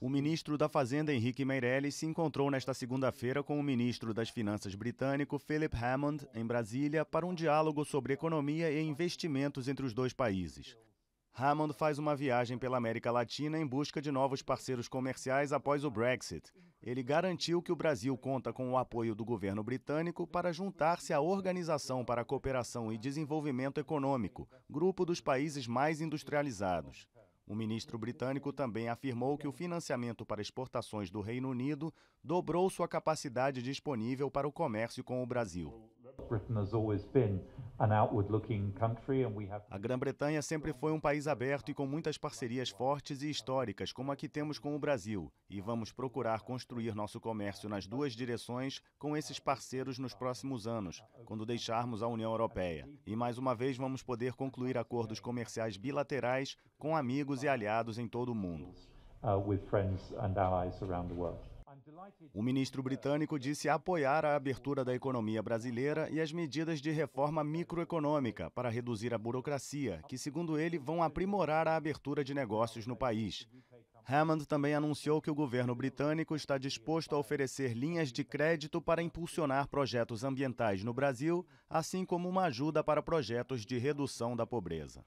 O ministro da Fazenda Henrique Meirelles se encontrou nesta segunda-feira com o ministro das Finanças britânico Philip Hammond em Brasília para um diálogo sobre economia e investimentos entre os dois países. Hammond faz uma viagem pela América Latina em busca de novos parceiros comerciais após o Brexit. Ele garantiu que o Brasil conta com o apoio do governo britânico para juntar-se à Organização para a Cooperação e Desenvolvimento Econômico, grupo dos países mais industrializados. O ministro britânico também afirmou que o financiamento para exportações do Reino Unido dobrou sua capacidade disponível para o comércio com o Brasil. A Grã-Bretanha sempre foi um país aberto e com muitas parcerias fortes e históricas, como a que temos com o Brasil, e vamos procurar construir nosso comércio nas duas direções com esses parceiros nos próximos anos, quando deixarmos a União Europeia. E mais uma vez vamos poder concluir acordos comerciais bilaterais com amigos e aliados em todo o mundo. Uh, with friends and allies around the world. O ministro britânico disse apoiar a abertura da economia brasileira e as medidas de reforma microeconômica para reduzir a burocracia, que, segundo ele, vão aprimorar a abertura de negócios no país. Hammond também anunciou que o governo britânico está disposto a oferecer linhas de crédito para impulsionar projetos ambientais no Brasil, assim como uma ajuda para projetos de redução da pobreza.